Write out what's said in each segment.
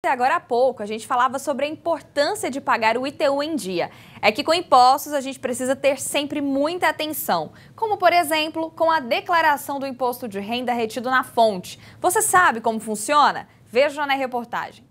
Até agora há pouco a gente falava sobre a importância de pagar o ITU em dia. É que com impostos a gente precisa ter sempre muita atenção, como por exemplo com a declaração do imposto de renda retido na fonte. Você sabe como funciona? Veja na reportagem.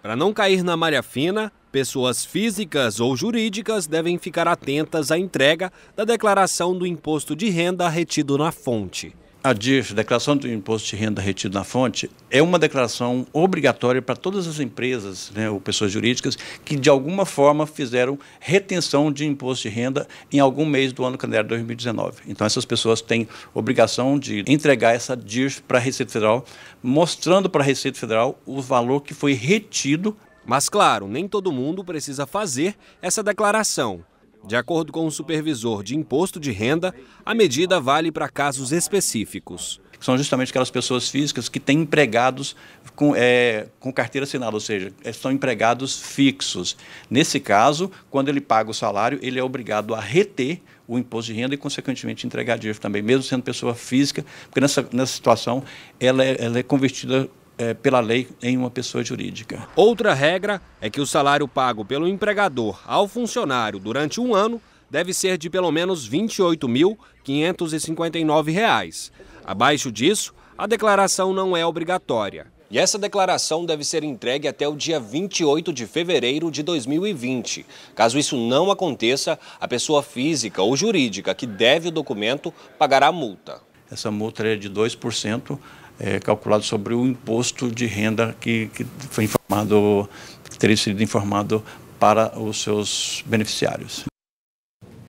Para não cair na malha fina, pessoas físicas ou jurídicas devem ficar atentas à entrega da declaração do imposto de renda retido na fonte. A DIR, Declaração do Imposto de Renda Retido na Fonte, é uma declaração obrigatória para todas as empresas né, ou pessoas jurídicas que, de alguma forma, fizeram retenção de imposto de renda em algum mês do ano calendário 2019. Então, essas pessoas têm obrigação de entregar essa DIR para a Receita Federal, mostrando para a Receita Federal o valor que foi retido. Mas, claro, nem todo mundo precisa fazer essa declaração. De acordo com o supervisor de imposto de renda, a medida vale para casos específicos. São justamente aquelas pessoas físicas que têm empregados com, é, com carteira assinada, ou seja, é, são empregados fixos. Nesse caso, quando ele paga o salário, ele é obrigado a reter o imposto de renda e, consequentemente, entregar dinheiro também, mesmo sendo pessoa física, porque nessa, nessa situação ela é, ela é convertida é, pela lei em uma pessoa jurídica. Outra regra é que o salário pago pelo empregador ao funcionário durante um ano deve ser de pelo menos R$ 28.559. Abaixo disso, a declaração não é obrigatória. E essa declaração deve ser entregue até o dia 28 de fevereiro de 2020. Caso isso não aconteça, a pessoa física ou jurídica que deve o documento pagará a multa essa multa é de 2%, é, calculado sobre o imposto de renda que, que foi informado, que teria sido informado para os seus beneficiários.